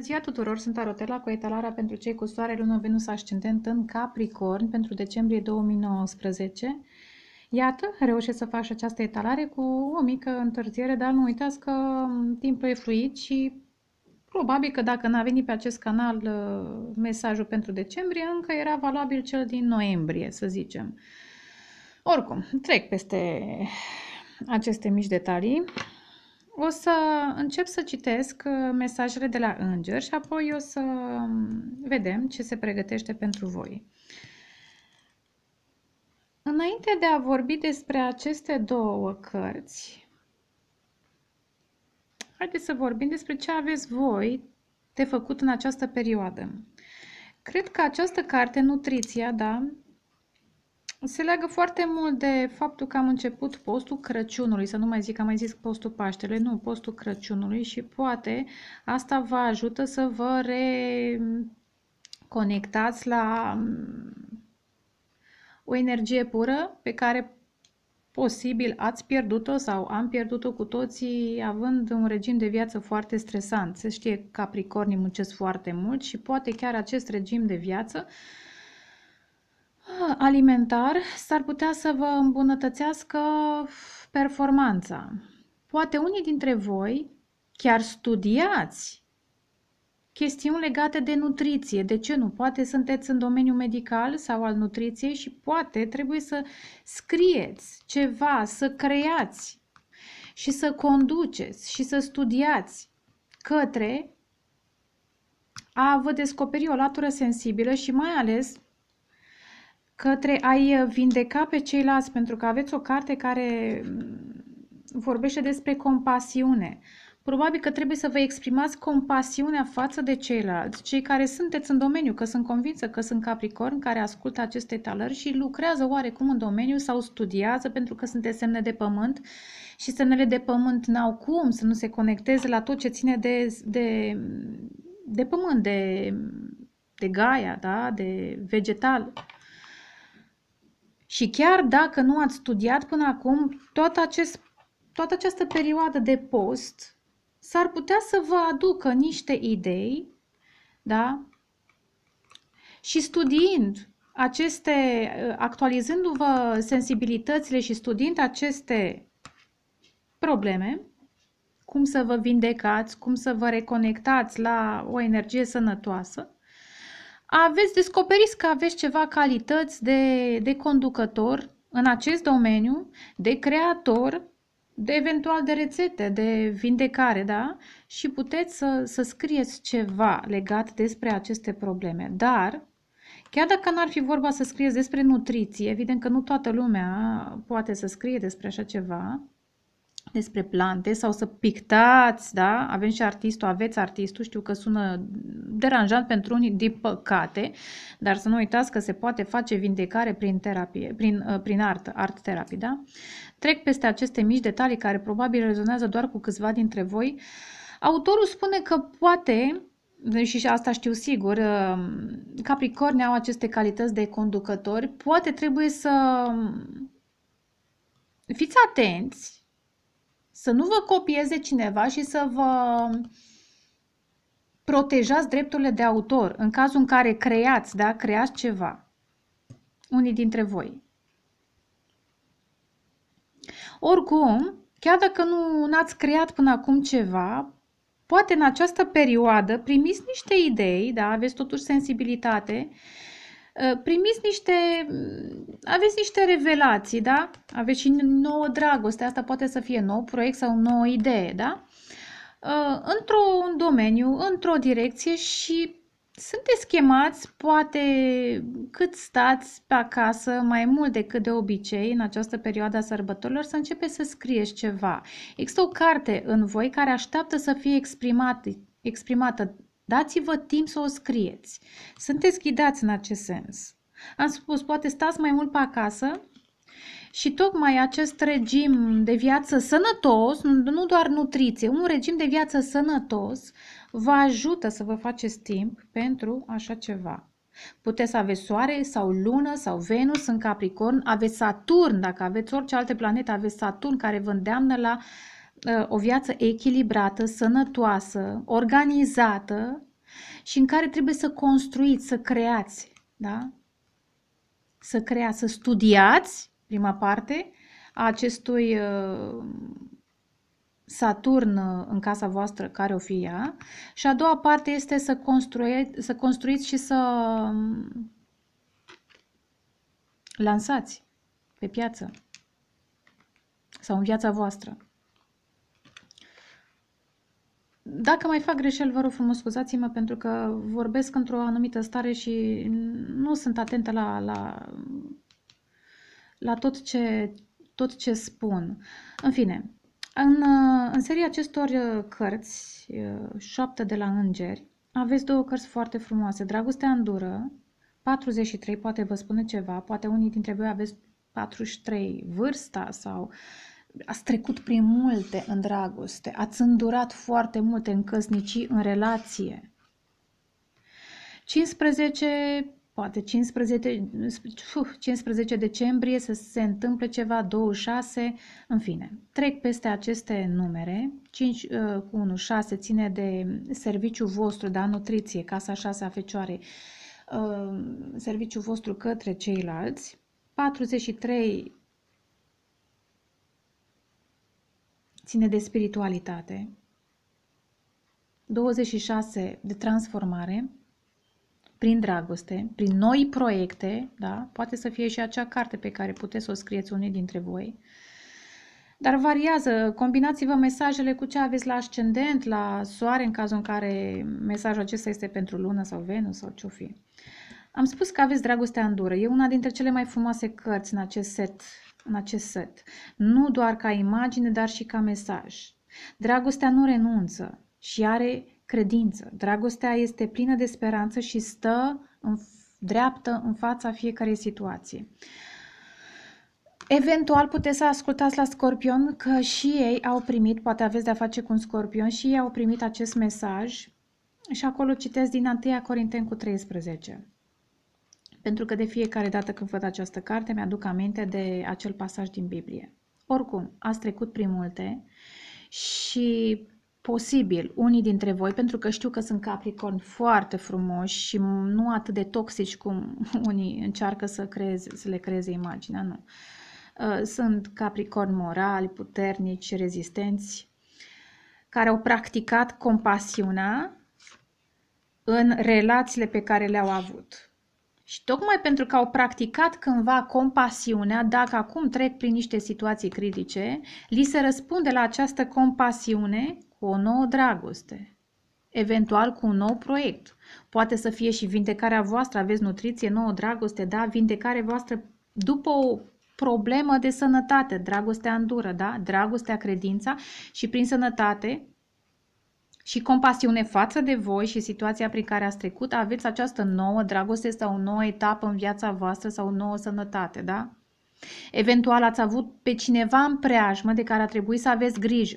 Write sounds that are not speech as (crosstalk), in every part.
ziua tuturor, sunt Arotela cu etalarea pentru cei cu soare, lună, venus, ascendent în Capricorn pentru decembrie 2019. Iată, reușesc să faci această etalare cu o mică întârziere, dar nu uitați că mm, timpul e fluid și probabil că dacă n-a venit pe acest canal uh, mesajul pentru decembrie, încă era valabil cel din noiembrie, să zicem. Oricum, trec peste aceste mici detalii. O să încep să citesc uh, mesajele de la înger și apoi o să um, vedem ce se pregătește pentru voi. Înainte de a vorbi despre aceste două cărți, haideți să vorbim despre ce aveți voi de făcut în această perioadă. Cred că această carte, Nutriția, da, se leagă foarte mult de faptul că am început postul Crăciunului, să nu mai zic, am mai zis postul Paștele, nu, postul Crăciunului și poate asta vă ajută să vă reconectați la mm, o energie pură pe care posibil ați pierdut-o sau am pierdut-o cu toții având un regim de viață foarte stresant. Se știe, capricornii muncesc foarte mult și poate chiar acest regim de viață uh, alimentar s-ar putea să vă îmbunătățească performanța. Poate unii dintre voi chiar studiați chestiuni legate de nutriție. De ce nu? Poate sunteți în domeniul medical sau al nutriției și poate trebuie să scrieți ceva, să creați și să conduceți și să studiați către a vă descoperi o latură sensibilă și mai ales către a-i vindeca pe ceilalți, pentru că aveți o carte care mm, vorbește despre compasiune. Probabil că trebuie să vă exprimați compasiunea față de ceilalți, cei care sunteți în domeniu, că sunt convinsă că sunt capricorn care ascultă aceste talări și lucrează oarecum în domeniu sau studiază pentru că sunteți semne de pământ și semnele de pământ n-au cum să nu se conecteze la tot ce ține de, de, de pământ, de, de gaia, da? de vegetal. Și chiar dacă nu ați studiat până acum, tot acest, toată această perioadă de post s-ar putea să vă aducă niște idei, da? Și studiind aceste, actualizându-vă sensibilitățile și studiind aceste probleme, cum să vă vindecați, cum să vă reconectați la o energie sănătoasă, aveți, descoperiți că aveți ceva calități de, de conducător în acest domeniu, de creator, de eventual de rețete, de vindecare, da? Și puteți să, să scrieți ceva legat despre aceste probleme. Dar, chiar dacă n-ar fi vorba să scrieți despre nutriție, evident că nu toată lumea poate să scrie despre așa ceva, despre plante sau să pictați, da? Avem și artistul, aveți artistul, știu că sună deranjant pentru unii, din păcate, dar să nu uitați că se poate face vindecare prin terapie, prin, uh, prin art, art terapie, da? Trec peste aceste mici detalii care probabil rezonează doar cu câțiva dintre voi. Autorul spune că poate și asta știu sigur, uh, Capricorni au aceste calități de conducători, poate trebuie să um, fiți atenți să nu vă copieze cineva și să vă protejați drepturile de autor în cazul în care creați, da? Creați ceva. Unii dintre voi. Oricum, chiar dacă nu ați creat până acum ceva, poate în această perioadă primiți niște idei, da? Aveți totuși sensibilitate Ă, primiți niște, aveți niște revelații, da? Aveți și nouă dragoste, asta poate să fie nou proiect sau o nouă idee, da? Ă, Într-un domeniu, într-o direcție și sunteți chemați, poate cât stați pe acasă, mai mult decât de obicei, în această perioadă a sărbătorilor, să începeți să scrieți ceva. Există o carte în voi care așteaptă să fie exprimată, exprimată Dați-vă timp să o scrieți. Sunteți ghidați în acest sens. Am spus, poate stați mai mult pe acasă și tocmai acest regim de viață sănătos, nu doar nutriție, un regim de viață sănătos vă ajută să vă faceți timp pentru așa ceva. Puteți să aveți soare sau lună sau Venus în Capricorn, aveți Saturn, dacă aveți orice alte planete, aveți Saturn care vă îndeamnă la uh, Ă, o viață echilibrată, sănătoasă, organizată și în care trebuie să construiți, să creați, da? Să creați, să studiați, prima parte, a acestui ă, Saturn în casa voastră, care o fie ea, și a doua parte este să, construie, să construiți și să ă, lansați pe piață sau în viața voastră. Dacă mai fac greșeli, vă rog frumos, scuzați-mă pentru că vorbesc într-o anumită stare și nu sunt atentă la, la, la tot, ce, tot ce spun. În fine, în, în seria acestor uh, cărți, uh, șapte de la îngeri, aveți două cărți foarte frumoase. Dragostea dură, 43, poate vă spune ceva, poate unii dintre voi aveți 43 vârsta sau ați trecut prin multe în dragoste, ați îndurat foarte multe în căsnicii, în relație. 15, poate 15, 15 decembrie să se întâmple ceva, 26, în fine. Trec peste aceste numere, 5 uh, cu 1, 6 ține de serviciul vostru, da, nutriție, casa 6 a fecioare, uh, serviciul vostru către ceilalți, 43 ține de spiritualitate. 26 de transformare prin dragoste, prin noi proiecte, da? poate să fie și acea carte pe care puteți să o scrieți unii dintre voi, dar variază, combinați-vă mesajele cu ce aveți la ascendent, la soare, în cazul în care mesajul acesta este pentru lună sau Venus sau ce fi. Am spus că aveți dragostea în dură. E una dintre cele mai frumoase cărți în acest set în acest set, nu doar ca imagine, dar și ca mesaj. Dragostea nu renunță și are credință. Dragostea este plină de speranță și stă în dreaptă în fața fiecarei situații. Eventual puteți să ascultați la Scorpion că și ei au primit, poate aveți de-a face cu un Scorpion, și ei au primit acest mesaj și acolo citesc din 1 Corinteni cu 13 pentru că de fiecare dată când văd această carte mi-aduc aminte de acel pasaj din Biblie. Oricum, ați trecut prin multe și posibil unii dintre voi, pentru că știu că sunt capricorni foarte frumoși și nu atât de toxici cum (laughs) unii încearcă să, creeze, să le creeze imaginea, nu. Uh, sunt capricorni morali, puternici, rezistenți, care au practicat compasiunea în relațiile pe care le-au avut. Și tocmai pentru că au practicat cândva compasiunea, dacă acum trec prin niște situații critice, li se răspunde la această compasiune cu o nouă dragoste, eventual cu un nou proiect. Poate să fie și vindecarea voastră, aveți nutriție, nouă dragoste, da, vindecare voastră după o problemă de sănătate, dragostea îndură, da, dragostea, credința și prin sănătate și compasiune față de voi și situația prin care ați trecut, aveți această nouă dragoste sau o nouă etapă în viața voastră sau o nouă sănătate, da? Eventual ați avut pe cineva în preajmă de care a trebuit să aveți grijă,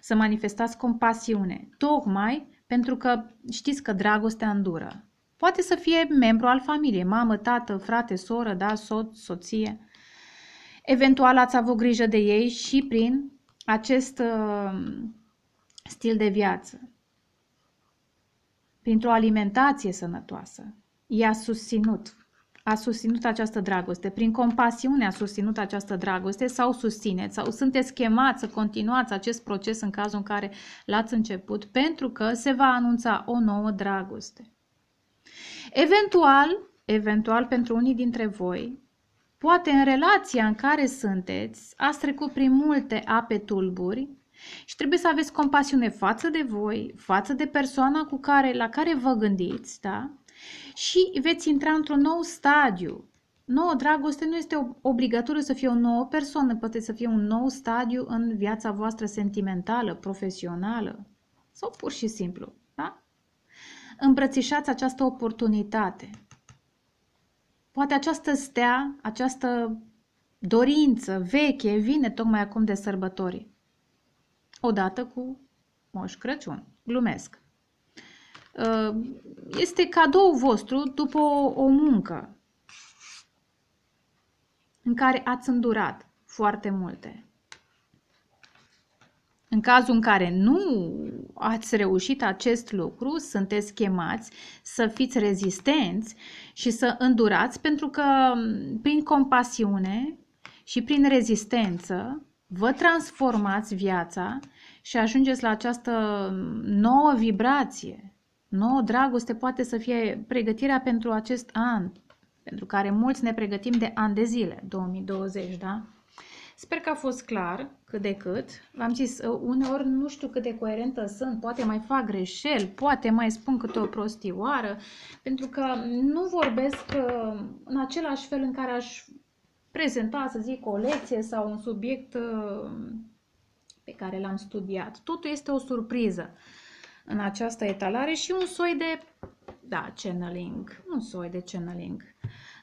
să manifestați compasiune, tocmai pentru că știți că dragostea îndură. Poate să fie membru al familiei, mamă, tată, frate, soră, da, soț, soție. Eventual ați avut grijă de ei și prin acest uh, stil de viață, printr-o alimentație sănătoasă. I-a susținut, a susținut această dragoste, prin compasiune a susținut această dragoste sau susțineți sau sunteți chemați să continuați acest proces în cazul în care l-ați început pentru că se va anunța o nouă dragoste. Eventual, eventual pentru unii dintre voi, poate în relația în care sunteți, ați trecut prin multe ape tulburi și trebuie să aveți compasiune față de voi, față de persoana cu care, la care vă gândiți, da? Și veți intra într-un nou stadiu. Nouă dragoste nu este obligatoriu să fie o nouă persoană, poate să fie un nou stadiu în viața voastră sentimentală, profesională sau pur și simplu, da? Îmbrățișați această oportunitate. Poate această stea, această dorință veche vine tocmai acum de sărbători odată cu Moș Crăciun. Glumesc. Ă, este cadou vostru după o muncă în care ați îndurat foarte multe. În cazul în care nu ați reușit acest lucru, sunteți chemați să fiți rezistenți și să îndurați, pentru că prin compasiune și prin rezistență vă transformați viața și ajungeți la această nouă vibrație, nouă dragoste poate să fie pregătirea pentru acest an, pentru care mulți ne pregătim de ani de zile, 2020, da? Sper că a fost clar cât de cât. V-am zis, uh, uneori nu știu cât de coerentă sunt, poate mai fac greșeli, poate mai spun câte o prostioară, pentru că nu vorbesc uh, în același fel în care aș prezenta, să zic, o lecție sau un subiect uh, pe care l-am studiat. Totul este o surpriză în această etalare și un soi de, da, channeling, un soi de channeling.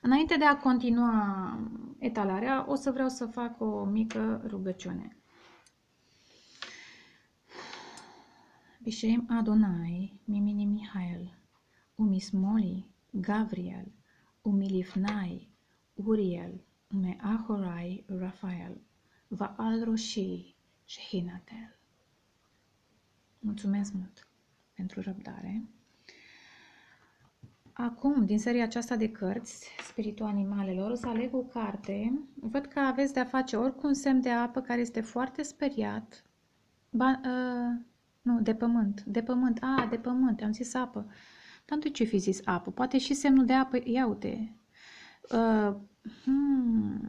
Înainte de a continua etalarea, o să vreau să fac o mică rugăciune. Bishem Adonai, Mimini Mihail, Umismoli, Gabriel, Umilifnai, Uriel, me Ahorai Rafael, al Roșii și Hinatel. Mulțumesc mult pentru răbdare. Acum, din seria aceasta de cărți, Spiritul Animalelor, o să aleg o carte. Văd că aveți de-a face ori cu un semn de apă care este foarte speriat. Ba, uh, nu, de pământ. De pământ. A, ah, de pământ. Am zis apă. Dar ce fi zis apă? Poate și semnul de apă. Ia uite. Uh, Hmm.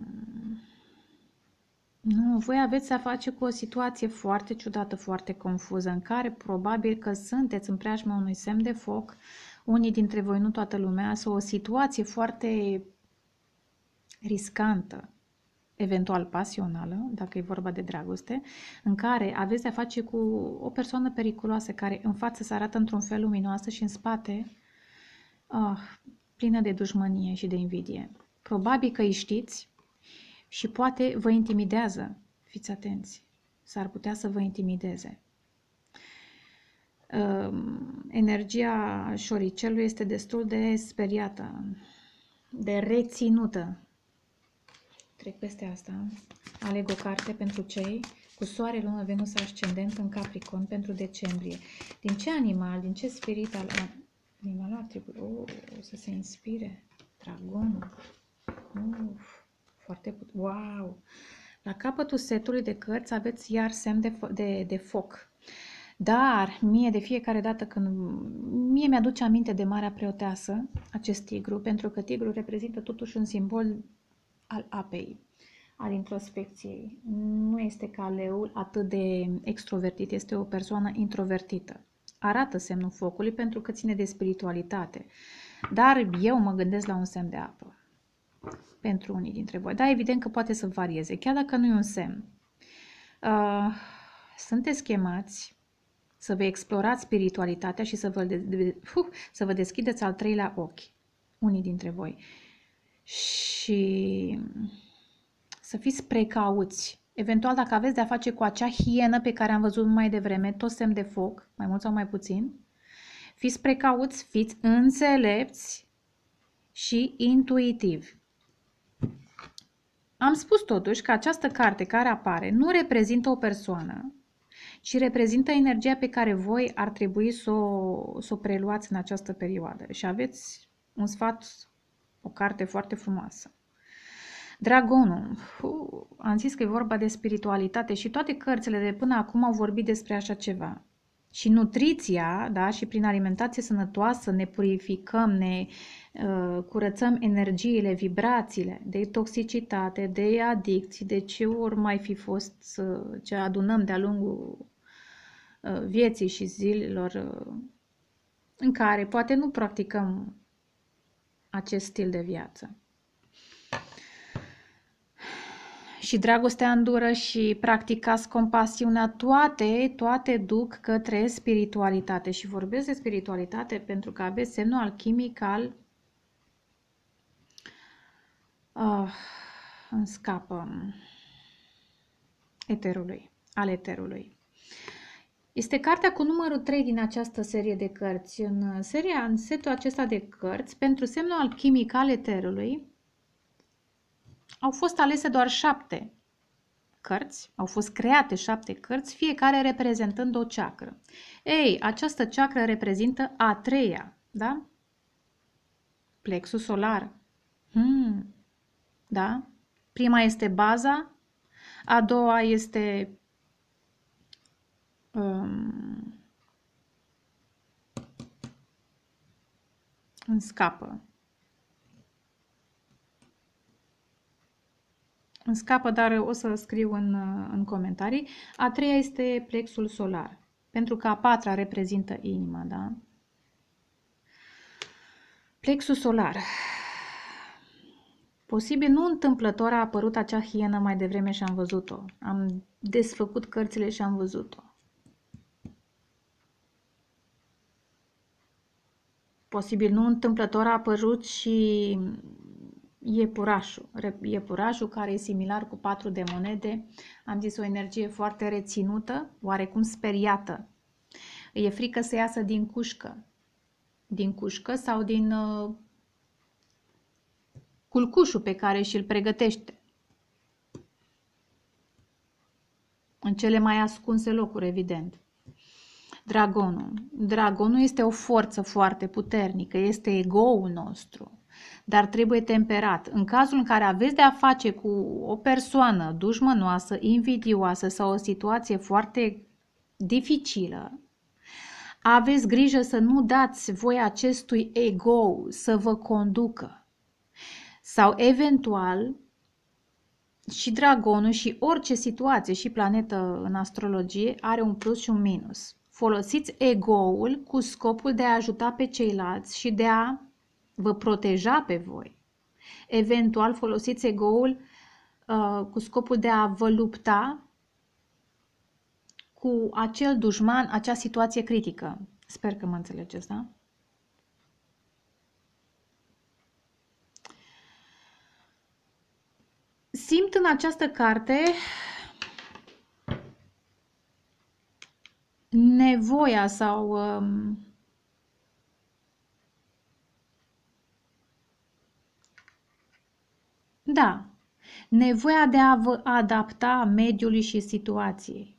Nu, voi aveți a face cu o situație foarte ciudată, foarte confuză, în care probabil că sunteți în preajma unui semn de foc, unii dintre voi, nu toată lumea, sau o situație foarte riscantă, eventual pasională, dacă e vorba de dragoste, în care aveți de-a face cu o persoană periculoasă care în față se arată într-un fel luminoasă și în spate oh, plină de dușmănie și de invidie. Probabil că îi știți și poate vă intimidează. Fiți atenți, s-ar putea să vă intimideze. Ehm, energia șoricelului este destul de speriată, de reținută. Trec peste asta. Aleg o carte pentru cei cu soare, lună, venus, ascendent în Capricorn pentru decembrie. Din ce animal, din ce spirit al animalului ar trebui o, o să se inspire? Dragonul. Uf, foarte put... Wow! La capătul setului de cărți aveți iar semn de, de, de foc. Dar mie de fiecare dată când mie mi-aduce aminte de Marea Preoteasă, acest tigru, pentru că tigru reprezintă totuși un simbol al apei, al introspecției. Nu este ca leul atât de extrovertit, este o persoană introvertită. Arată semnul focului pentru că ține de spiritualitate. Dar eu mă gândesc la un semn de apă pentru unii dintre voi. Da, evident că poate să varieze, chiar dacă nu e un semn. Uh, sunteți chemați să vă explorați spiritualitatea și să vă, de, de, uh, să vă deschideți al treilea ochi, unii dintre voi. Și să fiți precauți. Eventual, dacă aveți de-a face cu acea hienă pe care am văzut mai devreme, tot semn de foc, mai mult sau mai puțin, fiți precauți, fiți înțelepți și intuitivi. Am spus totuși că această carte care apare nu reprezintă o persoană, ci reprezintă energia pe care voi ar trebui să o, să o preluați în această perioadă. Și aveți un sfat, o carte foarte frumoasă. Dragonul. Am zis că e vorba de spiritualitate și toate cărțile de până acum au vorbit despre așa ceva. Și nutriția, da, și prin alimentație sănătoasă ne purificăm, ne, Uh, curățăm energiile, vibrațiile de toxicitate, de adicții, de ce ori mai fi fost uh, ce adunăm de-a lungul uh, vieții și zilelor în care poate nu practicăm acest stil de viață. Și dragostea îndură și practicați compasiunea, toate, toate duc către spiritualitate. Și vorbesc de spiritualitate pentru că aveți semnul alchimic al uh, îmi scapă eterului, al eterului. Este cartea cu numărul 3 din această serie de cărți. În, seria, în setul acesta de cărți, pentru semnul alchimic al eterului, au fost alese doar șapte cărți, au fost create șapte cărți, fiecare reprezentând o ceacră. Ei, această ceacră reprezintă a treia, da? Plexul solar. Hmm. Da? Prima este baza, a doua este um, îmi scapă. Îmi scapă, dar o să scriu în, în comentarii. A treia este plexul solar, pentru că a patra reprezintă inima, da? Plexul solar. Posibil nu întâmplător a apărut acea hienă mai devreme și am văzut-o. Am desfăcut cărțile și am văzut-o. Posibil nu întâmplător a apărut și iepurașul. Iepurașul care e similar cu patru de monede, am zis o energie foarte reținută, oarecum speriată. e frică să iasă din cușcă, din cușcă sau din uh, culcușul pe care și-l pregătește. În cele mai ascunse locuri, evident. Dragonul. Dragonul este o forță foarte puternică, este egoul nostru, dar trebuie temperat. În cazul în care aveți de a face cu o persoană dușmănoasă, invidioasă sau o situație foarte dificilă, aveți grijă să nu dați voi acestui ego să vă conducă sau eventual și dragonul și orice situație și planetă în astrologie are un plus și un minus. Folosiți ego-ul cu scopul de a ajuta pe ceilalți și de a vă proteja pe voi. Eventual folosiți ego-ul uh, cu scopul de a vă lupta cu acel dușman, acea situație critică. Sper că mă înțelegeți, da? simt în această carte nevoia sau um, da, nevoia de a vă adapta mediului și situației.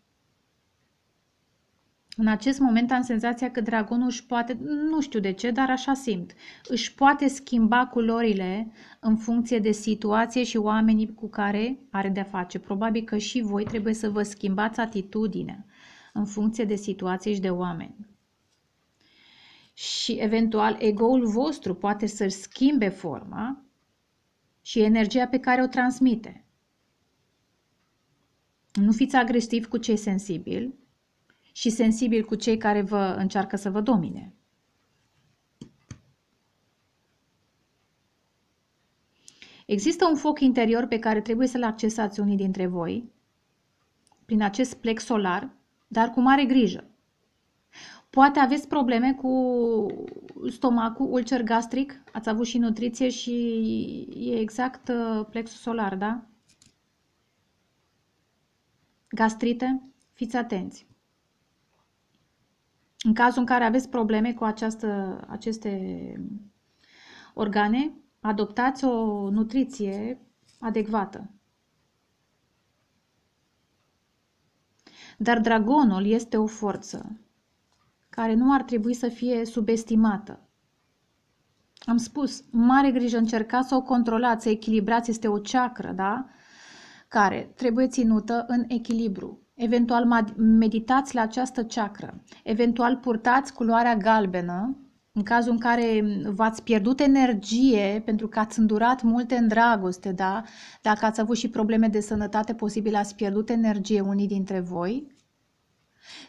În acest moment am senzația că dragonul își poate, nu știu de ce, dar așa simt, își poate schimba culorile în funcție de situație și oamenii cu care are de-a face. Probabil că și voi trebuie să vă schimbați atitudinea în funcție de situație și de oameni. Și eventual egoul vostru poate să-și schimbe forma și energia pe care o transmite. Nu fiți agresiv cu cei sensibili, și sensibil cu cei care vă încearcă să vă domine. Există un foc interior pe care trebuie să-l accesați unii dintre voi prin acest plex solar, dar cu mare grijă. Poate aveți probleme cu stomacul, ulcer gastric, ați avut și nutriție și e exact uh, plexul solar, da? Gastrite, fiți atenți. În cazul în care aveți probleme cu această, aceste organe, adoptați o nutriție adecvată. Dar dragonul este o forță care nu ar trebui să fie subestimată. Am spus, mare grijă, încercați să o controlați, să echilibrați, este o ceacră, da? Care trebuie ținută în echilibru. Eventual meditați la această ceacră. Eventual purtați culoarea galbenă în cazul în care v-ați pierdut energie pentru că ați îndurat multe în dragoste, da? Dacă ați avut și probleme de sănătate, posibil ați pierdut energie unii dintre voi.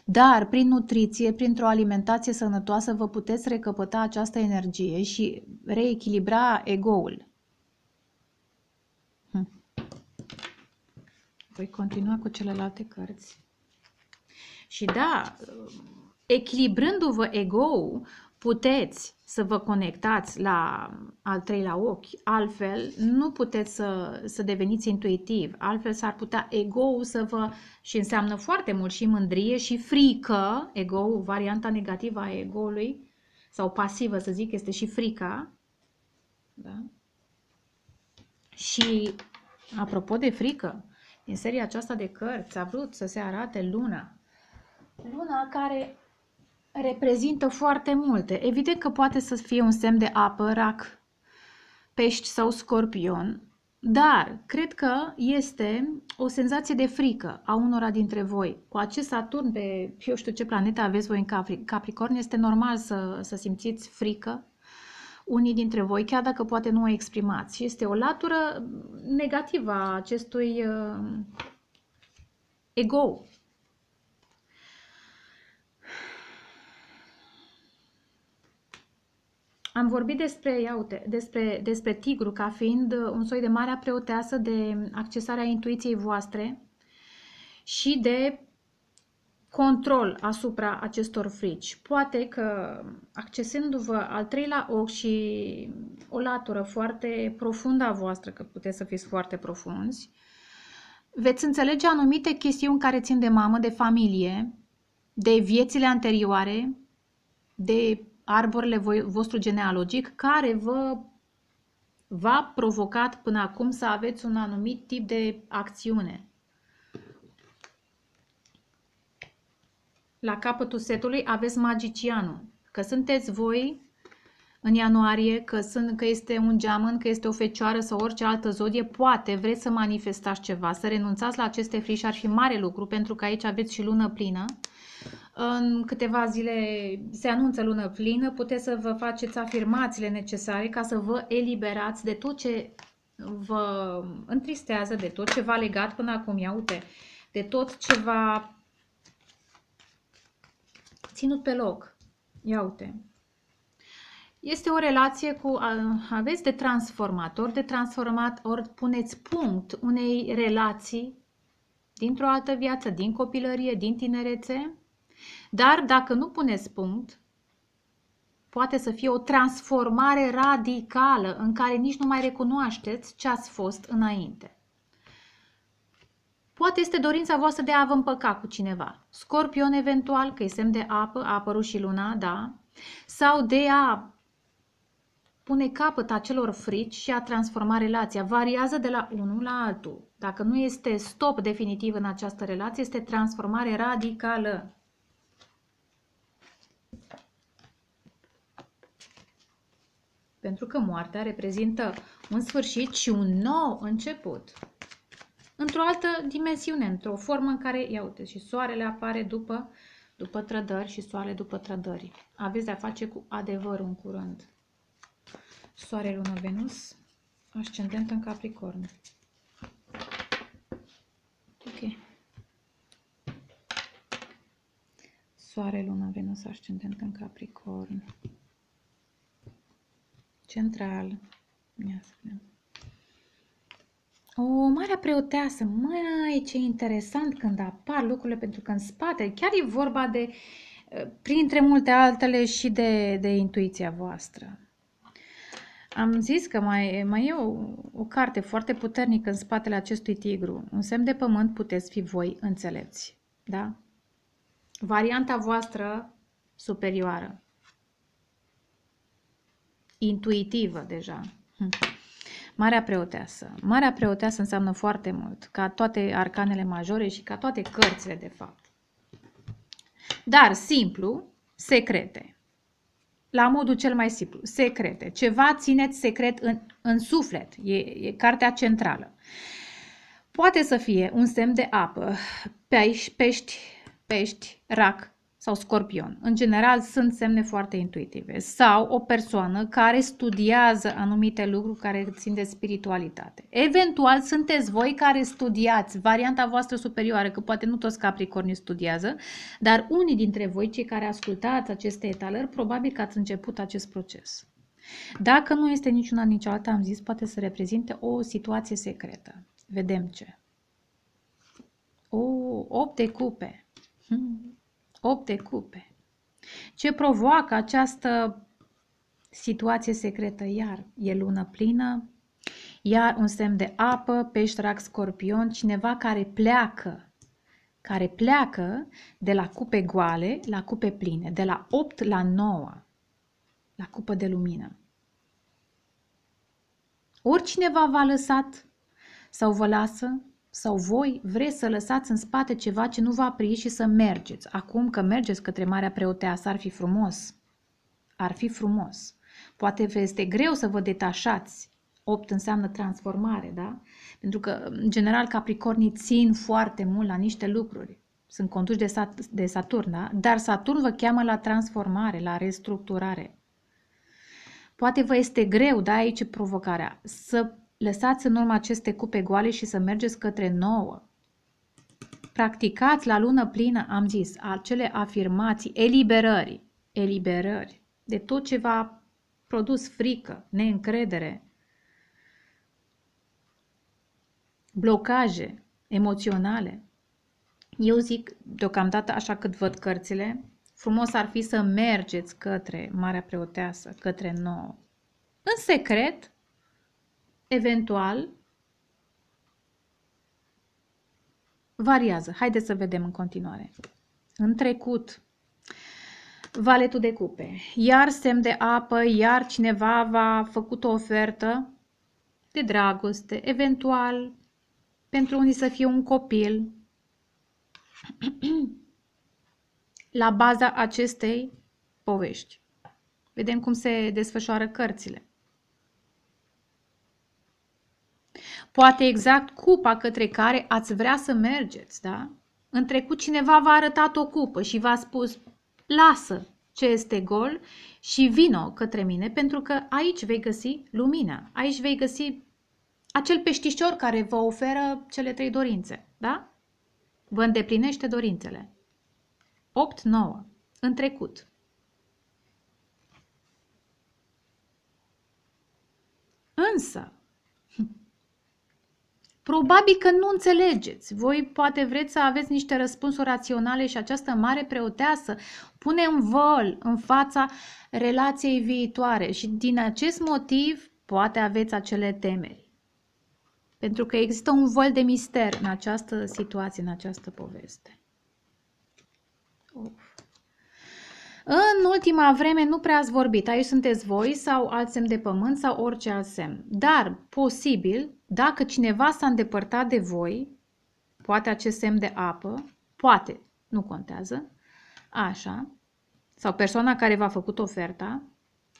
Dar prin nutriție, printr-o alimentație sănătoasă, vă puteți recăpăta această energie și reechilibra egoul. Voi continua cu celelalte cărți. Și da, echilibrându-vă ego-ul, puteți să vă conectați la al treilea ochi, altfel nu puteți să, să deveniți intuitiv, altfel s-ar putea ego-ul să vă, și înseamnă foarte mult și mândrie și frică, ego-ul, varianta negativă a ego-ului, sau pasivă să zic, este și frica, da? Și apropo de frică, din seria aceasta de cărți a vrut să se arate luna. Luna care reprezintă foarte multe. Evident că poate să fie un semn de apă, rac, pești sau scorpion, dar cred că este o senzație de frică a unora dintre voi. Cu acest Saturn pe eu știu ce planetă aveți voi în Capricorn, este normal să, să simțiți frică, unii dintre voi, chiar dacă poate nu o exprimați. Este o latură negativă a acestui uh, ego. Am vorbit despre, ia uite, despre, despre tigru ca fiind un soi de marea preoteasă de accesarea intuiției voastre și de control asupra acestor frici. Poate că accesându-vă al treilea ochi și o latură foarte profundă a voastră, că puteți să fiți foarte profunzi, veți înțelege anumite chestiuni care țin de mamă, de familie, de viețile anterioare, de arborele vostru genealogic, care vă v-a provocat până acum să aveți un anumit tip de acțiune la capătul setului aveți magicianul, că sunteți voi în ianuarie, că, sunt, că este un geamăn, că este o fecioară sau orice altă zodie, poate vreți să manifestați ceva, să renunțați la aceste frișe, ar fi mare lucru, pentru că aici aveți și lună plină. În câteva zile se anunță lună plină, puteți să vă faceți afirmațiile necesare ca să vă eliberați de tot ce vă întristează, de tot ce v-a legat până acum, iau de tot ce v-a ținut pe loc. Ia uite. Este o relație cu, aveți de transformat, ori de transformat, ori puneți punct unei relații dintr-o altă viață, din copilărie, din tinerețe. Dar dacă nu puneți punct, poate să fie o transformare radicală în care nici nu mai recunoașteți ce ați fost înainte. Poate este dorința voastră de a vă împăca cu cineva. Scorpion eventual, că e semn de apă, a apărut și luna, da. Sau de a pune capăt acelor frici și a transforma relația. Variază de la unul la altul. Dacă nu este stop definitiv în această relație, este transformare radicală. Pentru că moartea reprezintă un sfârșit și un nou început într-o altă dimensiune, într-o formă în care, ia uite, și soarele apare după, după trădări și soarele după trădări. Aveți de-a face cu adevărul în curând. Soarele lună, Venus, ascendent în Capricorn. Ok. Soare, lună, Venus, ascendent în Capricorn. Central. Ia să vedem. O, Marea Preoteasă, măi, ce interesant când apar lucrurile, pentru că în spate chiar e vorba de, eh, printre multe altele, și de, de intuiția voastră. Am zis că mai, mai e o, o carte foarte puternică în spatele acestui tigru. Un semn de pământ puteți fi voi înțelepți. Da? Varianta voastră superioară. Intuitivă deja. Hm. Marea Preoteasă. Marea Preoteasă înseamnă foarte mult, ca toate arcanele majore și ca toate cărțile, de fapt. Dar, simplu, secrete. La modul cel mai simplu, secrete. Ceva țineți secret în, în suflet, e, e cartea centrală. Poate să fie un semn de apă, pești, pești, pești rac, sau scorpion. În general sunt semne foarte intuitive. Sau o persoană care studiază anumite lucruri care țin de spiritualitate. Eventual sunteți voi care studiați varianta voastră superioară, că poate nu toți capricornii studiază, dar unii dintre voi, cei care ascultați aceste etalări, probabil că ați început acest proces. Dacă nu este niciuna nici alta, am zis, poate să reprezinte o situație secretă. Vedem ce. O, opt de cupe. Hmm. 8 de cupe. Ce provoacă această situație secretă? Iar e lună plină, iar un semn de apă, pești, rac, scorpion, cineva care pleacă, care pleacă de la cupe goale la cupe pline, de la 8 la 9, la cupă de lumină. Oricineva v-a lăsat sau vă lasă sau voi vreți să lăsați în spate ceva ce nu vă apri și să mergeți. Acum că mergeți către Marea Preoteasă ar fi frumos. Ar fi frumos. Poate vă este greu să vă detașați. Opt înseamnă transformare, da? Pentru că, în general, capricornii țin foarte mult la niște lucruri. Sunt conduși de, sat- de Saturn, da? Dar Saturn vă cheamă la transformare, la restructurare. Poate vă este greu, da, aici provocarea, să Lăsați în urmă aceste cupe goale și să mergeți către nouă. Practicați la lună plină, am zis, acele afirmații, eliberări, eliberări de tot ce v-a produs frică, neîncredere, blocaje emoționale. Eu zic, deocamdată, așa cât văd cărțile, frumos ar fi să mergeți către Marea Preoteasă, către nouă. În secret, eventual, variază. Haideți să vedem în continuare. În trecut, valetul de cupe, iar semn de apă, iar cineva v-a făcut o ofertă de dragoste, eventual, pentru unii să fie un copil. (clears throat) La baza acestei povești. Vedem cum se desfășoară cărțile. poate exact cupa către care ați vrea să mergeți, da? În trecut cineva v-a arătat o cupă și v-a spus, lasă ce este gol și vino către mine pentru că aici vei găsi lumina, aici vei găsi acel peștișor care vă oferă cele trei dorințe, da? Vă îndeplinește dorințele. 8-9. În trecut. Însă, Probabil că nu înțelegeți. Voi poate vreți să aveți niște răspunsuri raționale și această mare preoteasă pune un vol în fața relației viitoare și din acest motiv poate aveți acele temeri. Pentru că există un vol de mister în această situație, în această poveste. În ultima vreme nu prea ați vorbit, aici sunteți voi sau alt semn de pământ sau orice alt semn. Dar, posibil, dacă cineva s-a îndepărtat de voi, poate acest semn de apă, poate, nu contează, așa, sau persoana care v-a făcut oferta,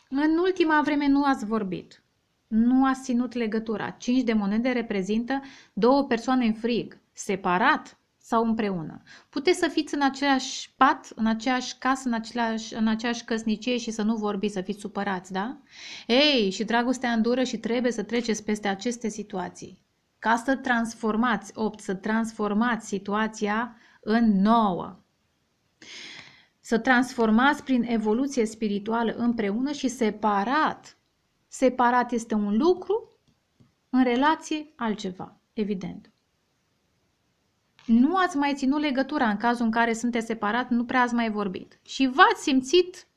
în ultima vreme nu ați vorbit, nu ați ținut legătura. Cinci de monede reprezintă două persoane în frig, separat, sau împreună. Puteți să fiți în același pat, în aceeași casă, în aceeași, în aceeași căsnicie și să nu vorbiți, să fiți supărați, da? Ei, și dragostea îndură și trebuie să treceți peste aceste situații. Ca să transformați, opt, să transformați situația în nouă. Să transformați prin evoluție spirituală împreună și separat. Separat este un lucru, în relație altceva, evident nu ați mai ținut legătura în cazul în care sunteți separat, nu prea ați mai vorbit și v-ați simțit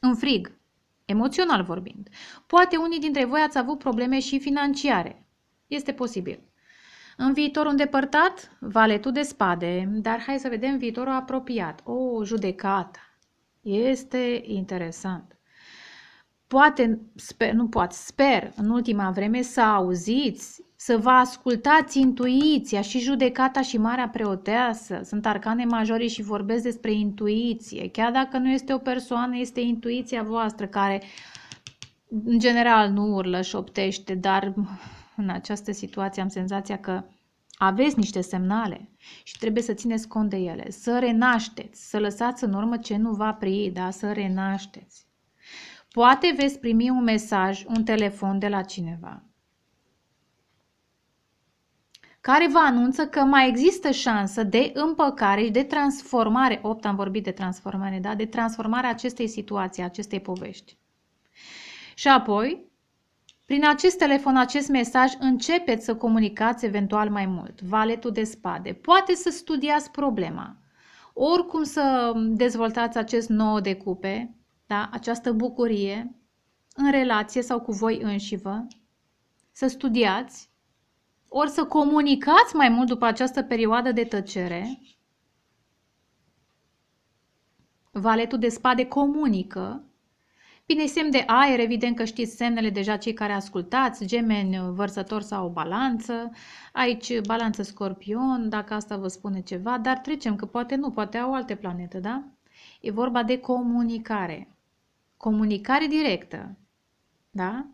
în frig, emoțional vorbind. Poate unii dintre voi ați avut probleme și financiare. Este posibil. În viitor îndepărtat, valetul de spade, dar hai să vedem viitorul apropiat. O, oh, judecată. Este interesant. Poate, sper, nu poate, sper, în ultima vreme să auziți să vă ascultați intuiția și judecata și marea preoteasă. Sunt arcane majorii și vorbesc despre intuiție. Chiar dacă nu este o persoană, este intuiția voastră care în general nu urlă, șoptește, dar în această situație am senzația că aveți niște semnale și trebuie să țineți cont de ele, să renașteți, să lăsați în urmă ce nu va prii, da? să renașteți. Poate veți primi un mesaj, un telefon de la cineva care vă anunță că mai există șansă de împăcare și de transformare, opt am vorbit de transformare, da? de transformarea acestei situații, acestei povești. Și apoi, prin acest telefon, acest mesaj, începeți să comunicați eventual mai mult. Valetul de spade. Poate să studiați problema. Oricum să dezvoltați acest nou de cupe, da? această bucurie, în relație sau cu voi înși vă, să studiați ori să comunicați mai mult după această perioadă de tăcere. Valetul de spade comunică. Bine, semn de aer, evident că știți semnele deja cei care ascultați, gemeni, vărsător sau balanță. Aici balanță scorpion, dacă asta vă spune ceva, dar trecem că poate nu, poate au alte planete, da? E vorba de comunicare. Comunicare directă. Da?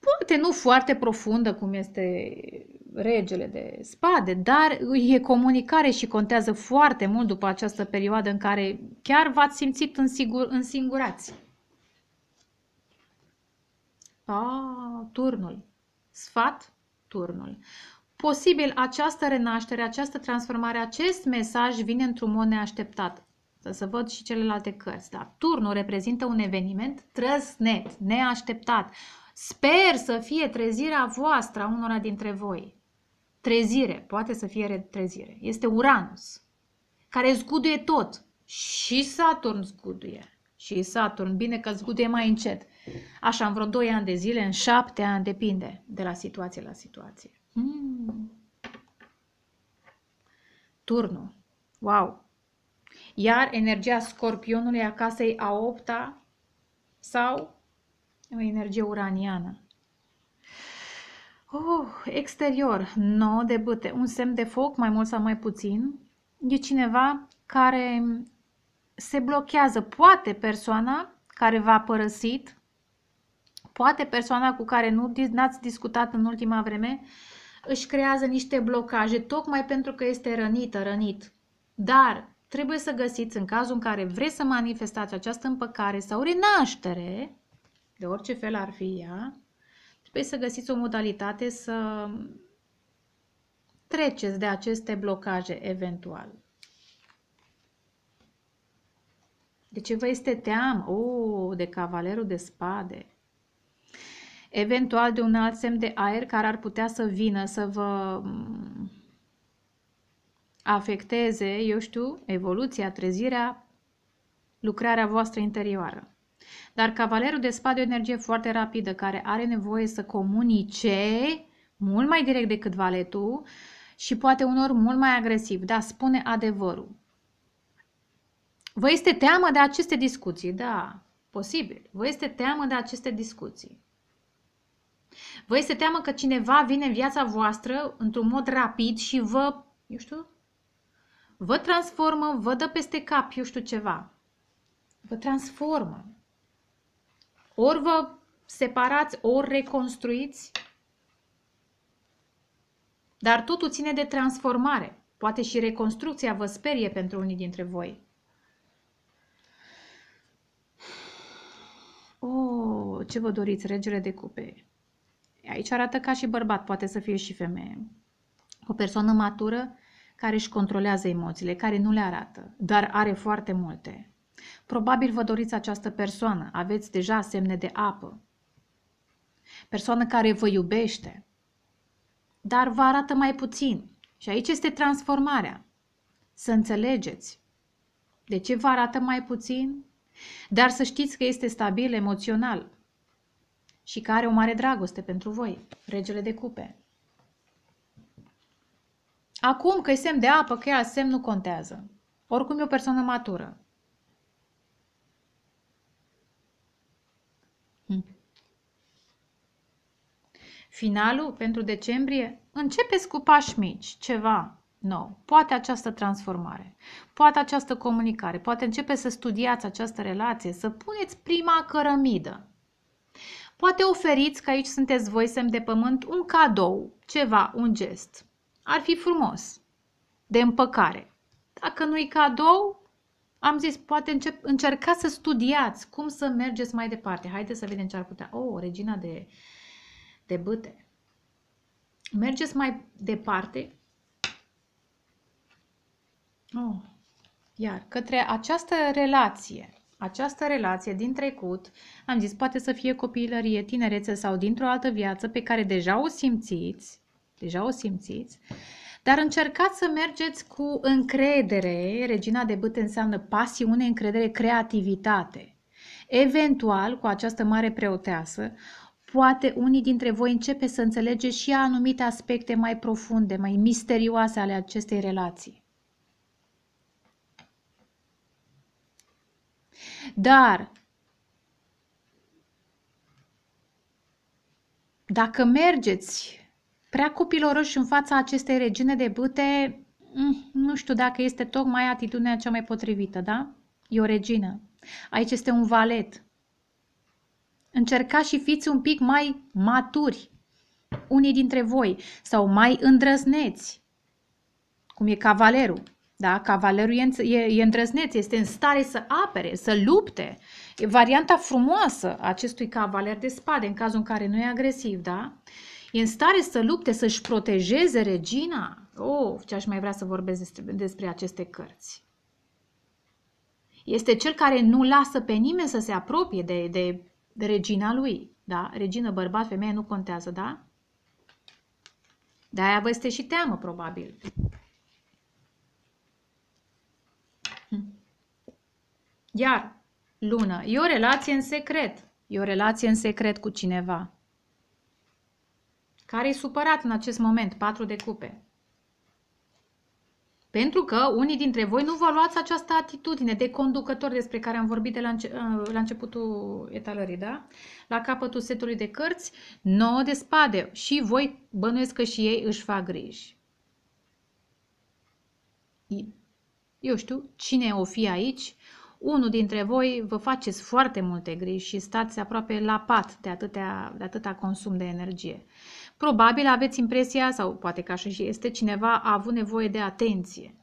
poate nu foarte profundă cum este regele de spade, dar e comunicare și contează foarte mult după această perioadă în care chiar v-ați simțit însigur, însingurați. A, ah, turnul. Sfat, turnul. Posibil această renaștere, această transformare, acest mesaj vine într-un mod neașteptat. Să văd și celelalte cărți, dar turnul reprezintă un eveniment trăsnet, neașteptat, Sper să fie trezirea voastră a unora dintre voi. Trezire, poate să fie trezire. Este Uranus, care zguduie tot. Și Saturn zguduie. Și Saturn, bine că zguduie mai încet. Așa, în vreo 2 ani de zile, în 7 ani, depinde de la situație la situație. Mm. Turnul. Wow! Iar energia scorpionului a casei a opta sau o energie uraniană. Oh, exterior, 9 de bâte, un semn de foc, mai mult sau mai puțin. E cineva care se blochează, poate persoana care v-a părăsit, poate persoana cu care nu ați discutat în ultima vreme, își creează niște blocaje, tocmai pentru că este rănită, rănit. Dar trebuie să găsiți, în cazul în care vreți să manifestați această împăcare sau renaștere, de orice fel ar fi ea, trebuie să găsiți o modalitate să treceți de aceste blocaje eventual. De ce vă este teamă? O, de cavalerul de spade. Eventual de un alt semn de aer care ar putea să vină să vă mm, afecteze, eu știu, evoluția, trezirea, lucrarea voastră interioară. Dar cavalerul de spade e o energie foarte rapidă care are nevoie să comunice mult mai direct decât valetul și poate unor mult mai agresiv, dar spune adevărul. Vă este teamă de aceste discuții, da, posibil. Vă este teamă de aceste discuții. Vă este teamă că cineva vine în viața voastră într-un mod rapid și vă, eu știu, vă transformă, vă dă peste cap, eu știu ceva. Vă transformă. Ori vă separați, ori reconstruiți, dar totul ține de transformare. Poate și reconstrucția vă sperie pentru unii dintre voi. O, oh, ce vă doriți, regele de cupe? Aici arată ca și bărbat, poate să fie și femeie. O persoană matură care își controlează emoțiile, care nu le arată, dar are foarte multe. Probabil vă doriți această persoană, aveți deja semne de apă. Persoană care vă iubește, dar vă arată mai puțin. Și aici este transformarea. Să înțelegeți de ce vă arată mai puțin, dar să știți că este stabil emoțional și că are o mare dragoste pentru voi, regele de cupe. Acum că e semn de apă, că e semn, nu contează. Oricum e o persoană matură. Finalul pentru decembrie? Începeți cu pași mici, ceva nou. Poate această transformare, poate această comunicare, poate începe să studiați această relație, să puneți prima cărămidă. Poate oferiți, că aici sunteți voi semn de pământ, un cadou, ceva, un gest. Ar fi frumos. De împăcare. Dacă nu-i cadou, am zis, poate încep, încercați să studiați cum să mergeți mai departe. Haideți să vedem ce ar putea. O, oh, regina de de bâte. Mergeți mai departe. Oh. Iar către această relație, această relație din trecut, am zis, poate să fie copilărie, tinerețe sau dintr-o altă viață pe care deja o simțiți, deja o simțiți, dar încercați să mergeți cu încredere, regina de bâte înseamnă pasiune, încredere, creativitate. Eventual, cu această mare preoteasă, Poate unii dintre voi începe să înțelegeți și anumite aspecte mai profunde, mai misterioase ale acestei relații. Dar dacă mergeți prea copiloroși în fața acestei regine de bâte, mm, nu știu dacă este tocmai atitudinea cea mai potrivită, da? E o regină. Aici este un valet. Încercați și fiți un pic mai maturi, unii dintre voi, sau mai îndrăzneți, cum e cavalerul. Da? Cavalerul e, e, e îndrăzneț, este în stare să apere, să lupte. E varianta frumoasă a acestui cavaler de spade, în cazul în care nu e agresiv, da? E în stare să lupte, să-și protejeze regina. Oh, ce aș mai vrea să vorbesc despre, despre aceste cărți. Este cel care nu lasă pe nimeni să se apropie de, de de regina lui, da? Regină, bărbat, femeie, nu contează, da? De-aia vă este și teamă, probabil. Hm. Iar, lună, e o relație în secret. E o relație în secret cu cineva. Care e supărat în acest moment, patru de cupe. Pentru că unii dintre voi nu vă luați această atitudine de conducător despre care am vorbit de la, înce- uh, la începutul etalării, da? La capătul setului de cărți, nouă de spade și voi bănuiesc că și ei își fac griji. Eu știu cine o fi aici, unul dintre voi vă faceți foarte multe griji și stați aproape la pat de, atâtea, de atâta consum de energie. Uh, Probabil aveți impresia, sau poate că așa și este, cineva a avut nevoie de atenție.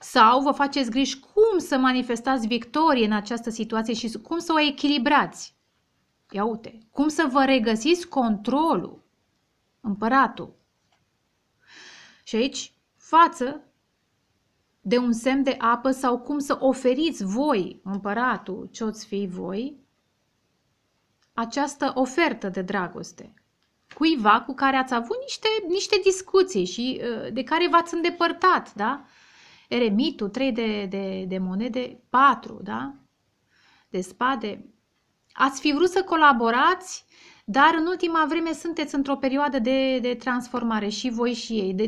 Sau vă faceți griji cum să manifestați victorie în această situație și cum să o echilibrați. Ia uite, cum să vă regăsiți controlul, împăratul. Și aici, față de un semn de apă sau cum să oferiți voi, împăratul, ce-oți fi voi, această ofertă de dragoste cuiva cu care ați avut niște, niște discuții și uh, de care v-ați îndepărtat, da? Eremitul, trei de, de, de monede, patru, da? De spade. Ați fi vrut să colaborați, dar în ultima vreme sunteți într-o perioadă de, de transformare și voi și ei, de,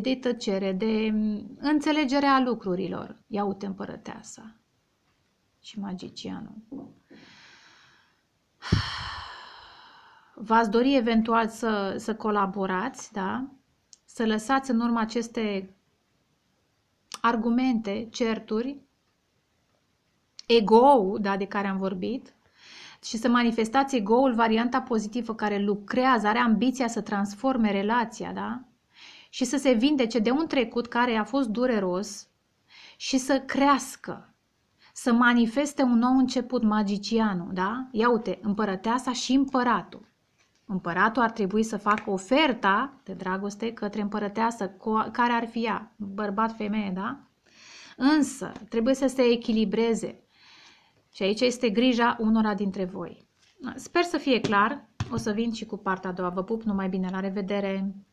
de mm, înțelegere a lucrurilor. Ia uite împărăteasa și magicianul v-ați dori eventual să, să colaborați, da? să lăsați în urmă aceste argumente, certuri, ego da, de care am vorbit, și să manifestați ego-ul, varianta pozitivă care lucrează, are ambiția să transforme relația, da? Și să se vindece de un trecut care a fost dureros și să crească, să manifeste un nou început magicianul, da? Ia uite, împărăteasa și împăratul. Împăratul ar trebui să facă oferta de dragoste către împărăteasă, care ar fi ea, bărbat, femeie, da? Însă, trebuie să se echilibreze. Și aici este grija unora dintre voi. Sper să fie clar. O să vin și cu partea a doua. Vă pup, numai bine, la revedere!